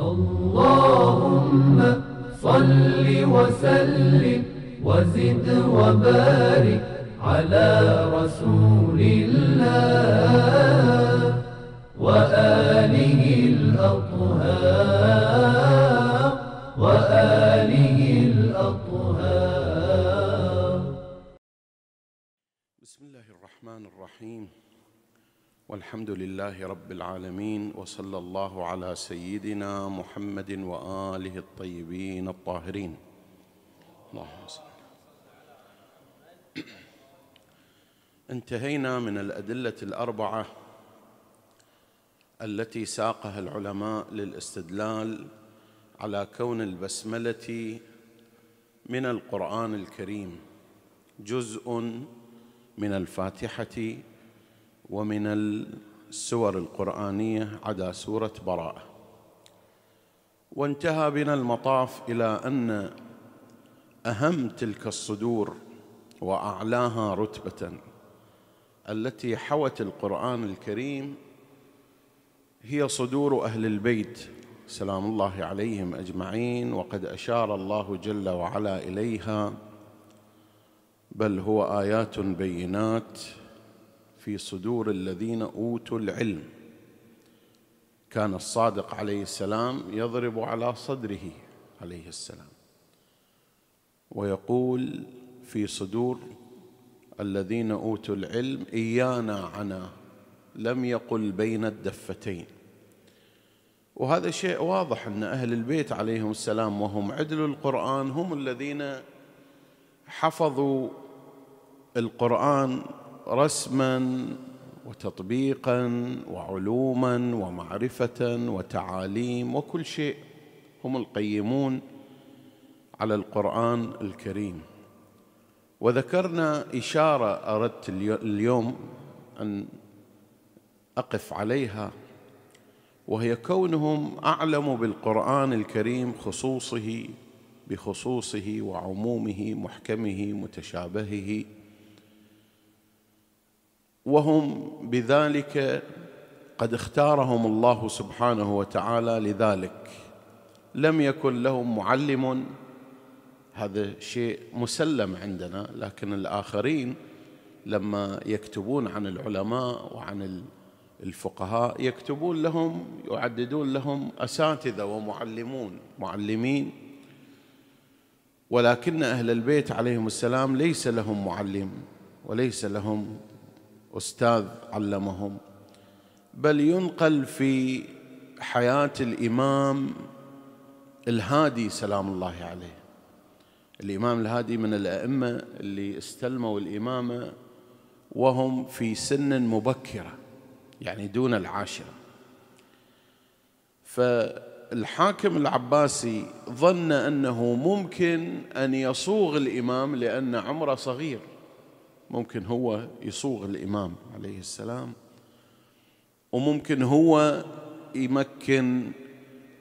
اللهم صل وسلم وزد وبارك على رسول الله وآله الأطهار وآله الأطهار بسم الله الرحمن الرحيم والحمد لله رب العالمين وصلى الله على سيدنا محمد واله الطيبين الطاهرين اللهم صل انتهينا من الادله الاربعه التي ساقها العلماء للاستدلال على كون البسمله من القران الكريم جزء من الفاتحه ومن السور القرآنية عدا سورة براءة وانتهى بنا المطاف إلى أن أهم تلك الصدور وأعلاها رتبة التي حوت القرآن الكريم هي صدور أهل البيت سلام الله عليهم أجمعين وقد أشار الله جل وعلا إليها بل هو آيات بينات في صدور الذين اوتوا العلم كان الصادق عليه السلام يضرب على صدره عليه السلام ويقول في صدور الذين اوتوا العلم ايانا عنا لم يقل بين الدفتين وهذا شيء واضح ان اهل البيت عليهم السلام وهم عدل القران هم الذين حفظوا القران رسما وتطبيقا وعلوما ومعرفه وتعاليم وكل شيء هم القيمون على القران الكريم وذكرنا اشاره اردت اليوم ان اقف عليها وهي كونهم اعلم بالقران الكريم خصوصه بخصوصه وعمومه محكمه متشابهه وهم بذلك قد اختارهم الله سبحانه وتعالى لذلك لم يكن لهم معلم هذا شيء مسلم عندنا لكن الاخرين لما يكتبون عن العلماء وعن الفقهاء يكتبون لهم يعددون لهم اساتذه ومعلمون معلمين ولكن اهل البيت عليهم السلام ليس لهم معلم وليس لهم أستاذ علمهم بل ينقل في حياة الإمام الهادي سلام الله عليه الإمام الهادي من الأئمة اللي استلموا الإمامة وهم في سن مبكرة يعني دون العاشرة فالحاكم العباسي ظن أنه ممكن أن يصوغ الإمام لأن عمره صغير ممكن هو يصوغ الإمام عليه السلام وممكن هو يمكن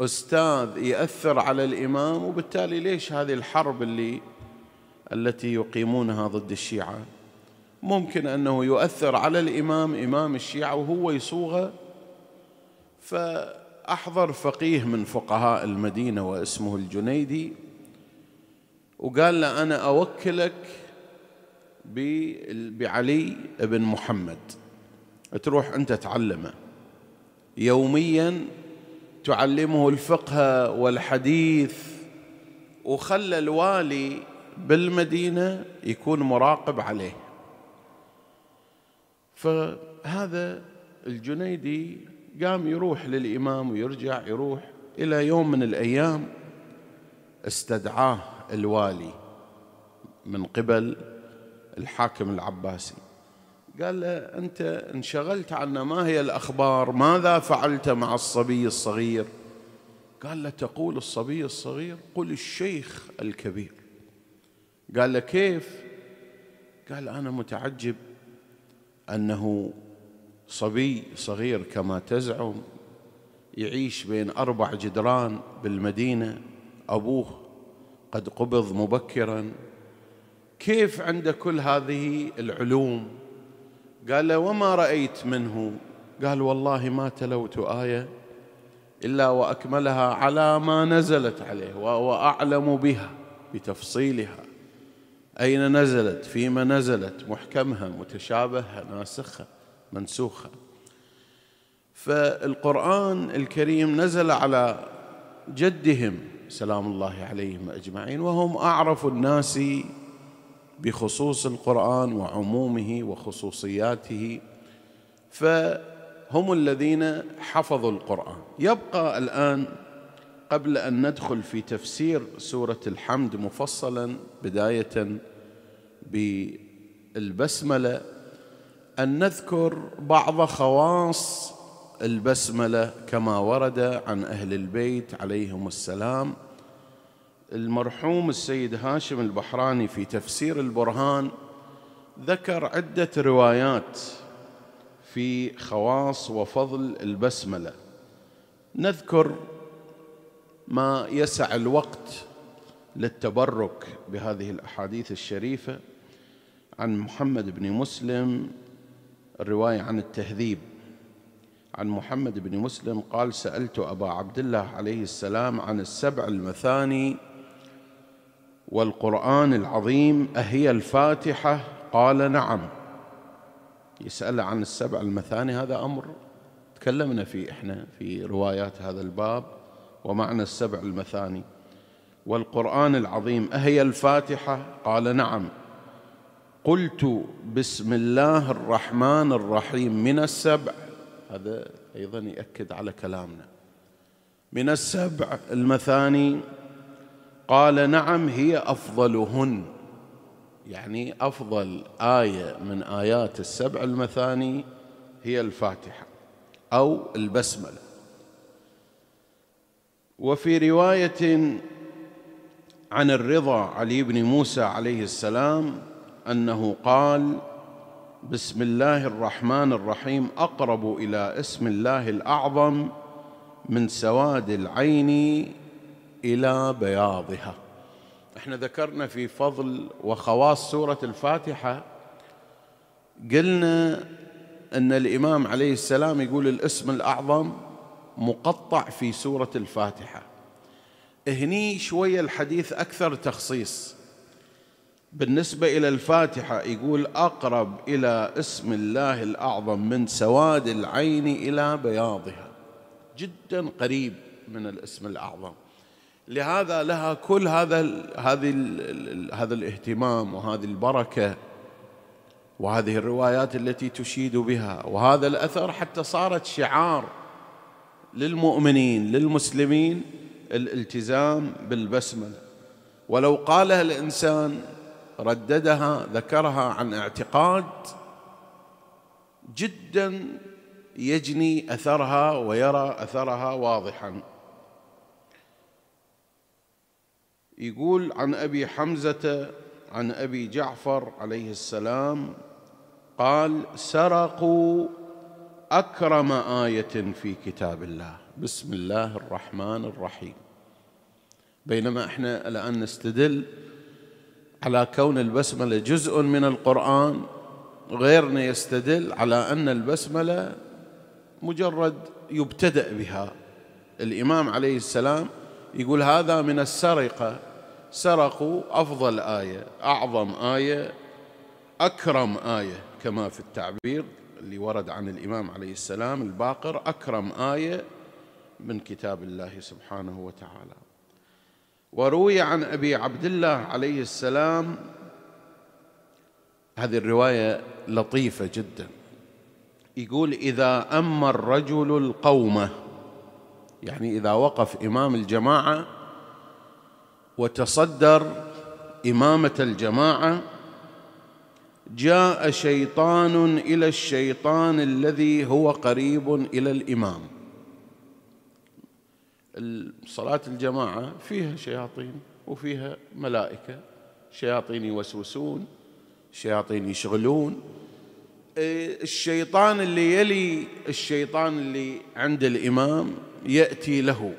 أستاذ يأثر على الإمام وبالتالي ليش هذه الحرب اللي التي يقيمونها ضد الشيعة ممكن أنه يؤثر على الإمام إمام الشيعة وهو يصوغه فأحضر فقيه من فقهاء المدينة واسمه الجنيدي وقال له أنا أوكلك بعلي بن محمد تروح أنت تعلمه يوميا تعلمه الفقه والحديث وخلى الوالي بالمدينة يكون مراقب عليه فهذا الجنيدي قام يروح للإمام ويرجع يروح إلى يوم من الأيام استدعاه الوالي من قبل الحاكم العباسي قال له أنت انشغلت عنا ما هي الأخبار ماذا فعلت مع الصبي الصغير قال له تقول الصبي الصغير قل الشيخ الكبير قال له كيف قال أنا متعجب أنه صبي صغير كما تزعم يعيش بين أربع جدران بالمدينة أبوه قد قبض مبكرا كيف عند كل هذه العلوم قال له وما رأيت منه قال والله ما تلوت آية إلا وأكملها على ما نزلت عليه وهو أعلم بها بتفصيلها أين نزلت فيما نزلت محكمها متشابهها ناسخها منسوخها فالقرآن الكريم نزل على جدهم سلام الله عليهم أجمعين وهم أعرف الناس بخصوص القران وعمومه وخصوصياته فهم الذين حفظوا القران يبقى الان قبل ان ندخل في تفسير سوره الحمد مفصلا بدايه بالبسمله ان نذكر بعض خواص البسمله كما ورد عن اهل البيت عليهم السلام المرحوم السيد هاشم البحراني في تفسير البرهان ذكر عدة روايات في خواص وفضل البسملة نذكر ما يسع الوقت للتبرك بهذه الأحاديث الشريفة عن محمد بن مسلم الرواية عن التهذيب عن محمد بن مسلم قال سألت أبا عبد الله عليه السلام عن السبع المثاني والقران العظيم اهي الفاتحه قال نعم يسال عن السبع المثاني هذا امر تكلمنا فيه احنا في روايات هذا الباب ومعنى السبع المثاني والقران العظيم اهي الفاتحه قال نعم قلت بسم الله الرحمن الرحيم من السبع هذا ايضا يؤكد على كلامنا من السبع المثاني قال نعم هي افضلهن يعني افضل ايه من ايات السبع المثاني هي الفاتحه او البسمله وفي روايه عن الرضا علي بن موسى عليه السلام انه قال بسم الله الرحمن الرحيم اقرب الى اسم الله الاعظم من سواد العين إلى بياضها احنا ذكرنا في فضل وخواص سورة الفاتحة قلنا أن الإمام عليه السلام يقول الاسم الأعظم مقطع في سورة الفاتحة هني شوية الحديث أكثر تخصيص بالنسبة إلى الفاتحة يقول أقرب إلى اسم الله الأعظم من سواد العين إلى بياضها جدا قريب من الاسم الأعظم لهذا لها كل هذا هذه هذا الاهتمام وهذه البركه وهذه الروايات التي تشيد بها وهذا الاثر حتى صارت شعار للمؤمنين للمسلمين الالتزام بالبسمله ولو قالها الانسان رددها ذكرها عن اعتقاد جدا يجني اثرها ويرى اثرها واضحا يقول عن أبي حمزة عن أبي جعفر عليه السلام قال سرقوا أكرم آية في كتاب الله بسم الله الرحمن الرحيم بينما احنا الآن نستدل على كون البسملة جزء من القرآن غيرنا يستدل على أن البسملة مجرد يبتدأ بها الإمام عليه السلام يقول هذا من السرقة سرقوا أفضل آية أعظم آية أكرم آية كما في التعبير اللي ورد عن الإمام عليه السلام الباقر أكرم آية من كتاب الله سبحانه وتعالى وروي عن أبي عبد الله عليه السلام هذه الرواية لطيفة جدا يقول إذا أما الرجل القومه يعني إذا وقف إمام الجماعة وتصدر إمامة الجماعة جاء شيطان إلى الشيطان الذي هو قريب إلى الإمام صلاة الجماعة فيها شياطين وفيها ملائكة شياطين يوسوسون شياطين يشغلون إيه، الشيطان اللي يلي الشيطان اللي عند الإمام يأتي له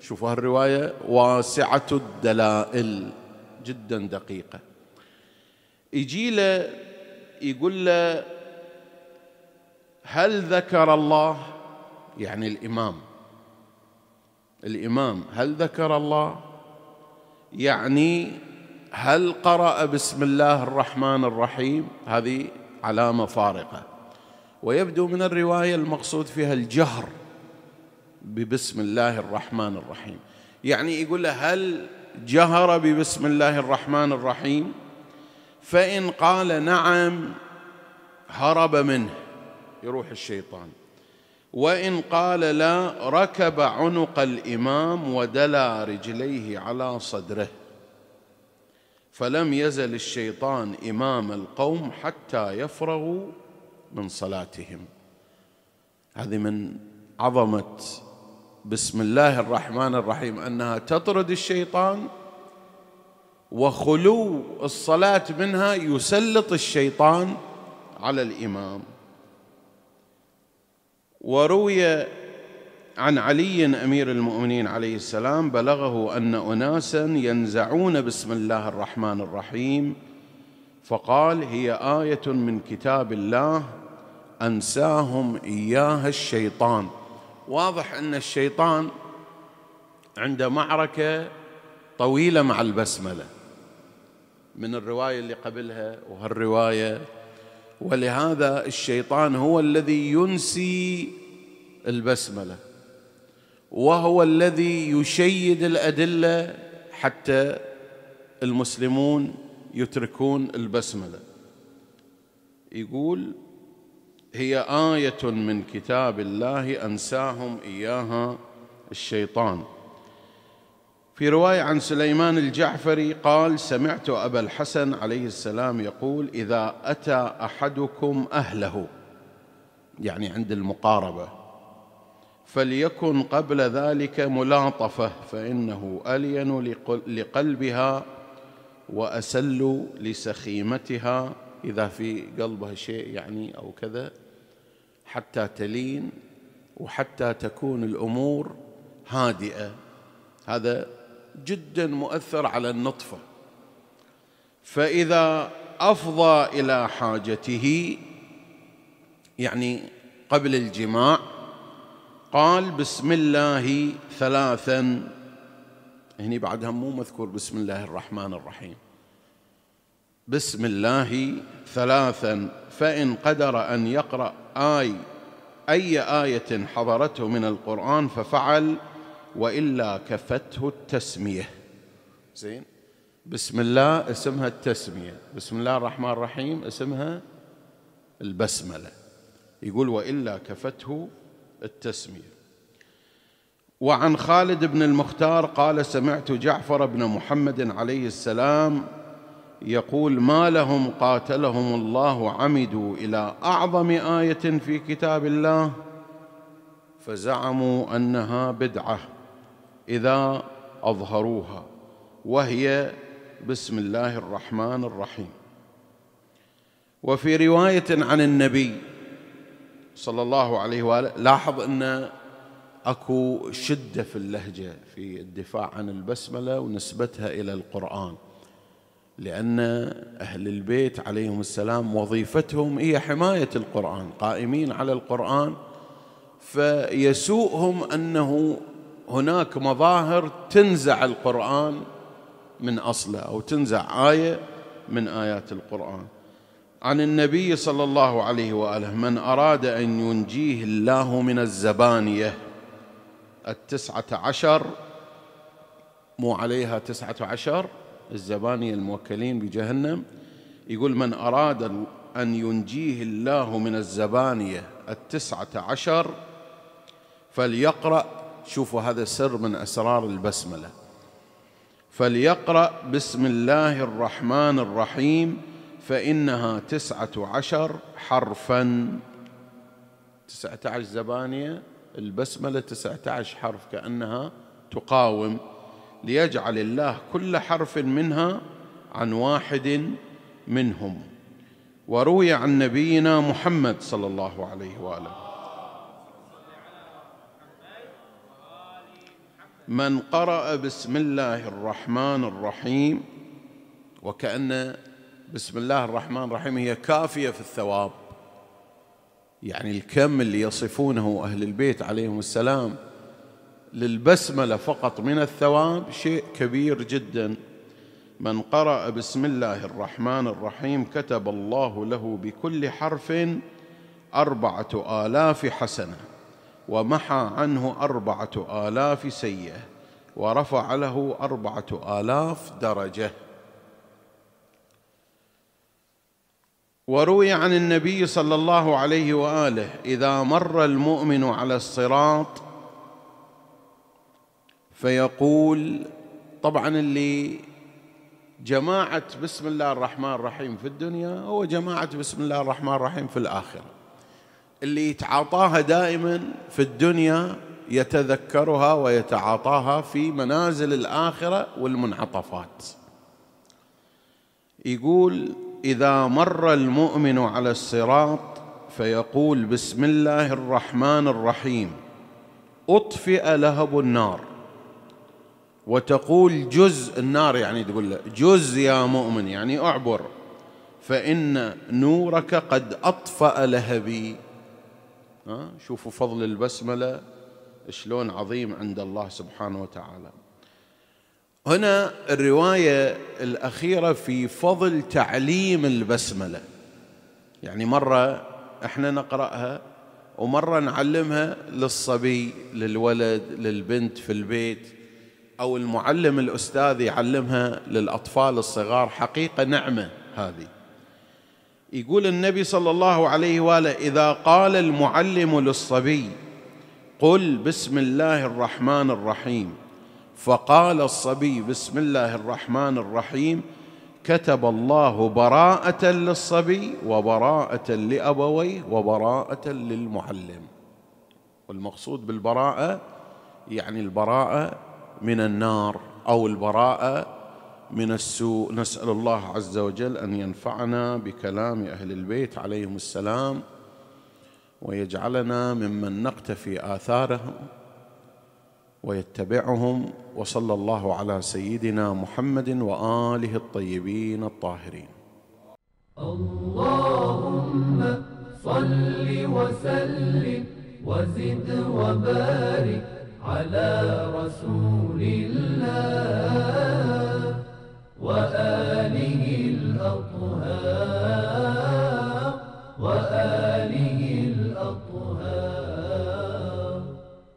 شوفوا هالرواية واسعة الدلائل جدا دقيقة يجي له يقول له هل ذكر الله يعني الإمام الإمام هل ذكر الله يعني هل قرأ بسم الله الرحمن الرحيم هذه علامة فارقة ويبدو من الرواية المقصود فيها الجهر ببسم الله الرحمن الرحيم يعني يقول له هل جهر ببسم الله الرحمن الرحيم فإن قال نعم هرب منه يروح الشيطان وإن قال لا ركب عنق الإمام ودلى رجليه على صدره فلم يزل الشيطان إمام القوم حتى يفرغوا من صلاتهم هذه من عظمة بسم الله الرحمن الرحيم انها تطرد الشيطان وخلو الصلاه منها يسلط الشيطان على الامام وروي عن علي امير المؤمنين عليه السلام بلغه ان اناسا ينزعون بسم الله الرحمن الرحيم فقال هي ايه من كتاب الله انساهم اياها الشيطان واضح ان الشيطان عنده معركه طويله مع البسمله من الروايه اللي قبلها وهالروايه ولهذا الشيطان هو الذي ينسي البسمله وهو الذي يشيد الادله حتى المسلمون يتركون البسمله يقول هي آية من كتاب الله أنساهم إياها الشيطان في رواية عن سليمان الجعفري قال سمعت أبا الحسن عليه السلام يقول إذا أتى أحدكم أهله يعني عند المقاربة فليكن قبل ذلك ملاطفة فإنه ألين لقلبها وأسل لسخيمتها إذا في قلبها شيء يعني أو كذا حتى تلين وحتى تكون الامور هادئه هذا جدا مؤثر على النطفه فاذا افضى الى حاجته يعني قبل الجماع قال بسم الله ثلاثا هني بعدها مو مذكور بسم الله الرحمن الرحيم بسم الله ثلاثا فان قدر ان يقرا آي أي آية حضرته من القرآن ففعل وإلا كفته التسمية زين بسم الله اسمها التسمية بسم الله الرحمن الرحيم اسمها البسملة يقول وإلا كفته التسمية وعن خالد بن المختار قال سمعت جعفر بن محمد عليه السلام يقول ما لهم قاتلهم الله عمدوا الى اعظم ايه في كتاب الله فزعموا انها بدعه اذا اظهروها وهي بسم الله الرحمن الرحيم وفي روايه عن النبي صلى الله عليه واله لاحظ ان اكو شده في اللهجه في الدفاع عن البسمله ونسبتها الى القران لأن أهل البيت عليهم السلام وظيفتهم هي حماية القرآن قائمين على القرآن فيسوءهم أنه هناك مظاهر تنزع القرآن من أصله أو تنزع آية من آيات القرآن عن النبي صلى الله عليه وآله من أراد أن ينجيه الله من الزبانية التسعة عشر مو عليها تسعة عشر الزبانية الموكلين بجهنم يقول من أراد أن ينجيه الله من الزبانية التسعة عشر فليقرأ شوفوا هذا سر من أسرار البسملة فليقرأ بسم الله الرحمن الرحيم فإنها تسعة عشر حرفا تسعة عشر زبانية البسملة تسعة عشر حرف كأنها تقاوم ليجعل الله كل حرف منها عن واحد منهم وروي عن نبينا محمد صلى الله عليه واله من قرأ بسم الله الرحمن الرحيم وكأن بسم الله الرحمن الرحيم هي كافية في الثواب يعني الكم اللي يصفونه أهل البيت عليهم السلام للبسملة فقط من الثواب شيء كبير جدا من قرأ بسم الله الرحمن الرحيم كتب الله له بكل حرف أربعة آلاف حسنة ومحى عنه أربعة آلاف سيئة ورفع له أربعة آلاف درجة وروي عن النبي صلى الله عليه وآله إذا مر المؤمن على الصراط فيقول طبعا اللي جماعة بسم الله الرحمن الرحيم في الدنيا هو جماعة بسم الله الرحمن الرحيم في الآخرة اللي يتعاطاها دائما في الدنيا يتذكرها ويتعاطاها في منازل الآخرة والمنعطفات يقول إذا مر المؤمن على الصراط فيقول بسم الله الرحمن الرحيم أطفئ لهب النار وتقول جزء النار يعني تقول له جزء يا مؤمن يعني أعبر فإن نورك قد أطفأ لهبي ها شوفوا فضل البسملة شلون عظيم عند الله سبحانه وتعالى هنا الرواية الأخيرة في فضل تعليم البسملة يعني مرة احنا نقرأها ومرة نعلمها للصبي للولد للبنت في البيت أو المعلم الأستاذ يعلمها للأطفال الصغار حقيقة نعمة هذه يقول النبي صلى الله عليه وآله إذا قال المعلم للصبي قل بسم الله الرحمن الرحيم فقال الصبي بسم الله الرحمن الرحيم كتب الله براءة للصبي وبراءة لأبويه وبراءة للمعلم والمقصود بالبراءة يعني البراءة من النار او البراءه من السوء نسال الله عز وجل ان ينفعنا بكلام اهل البيت عليهم السلام ويجعلنا ممن نقتفي اثارهم ويتبعهم وصلى الله على سيدنا محمد واله الطيبين الطاهرين اللهم صل وسلم وزد وبارك على رسول الله وآله الأطهار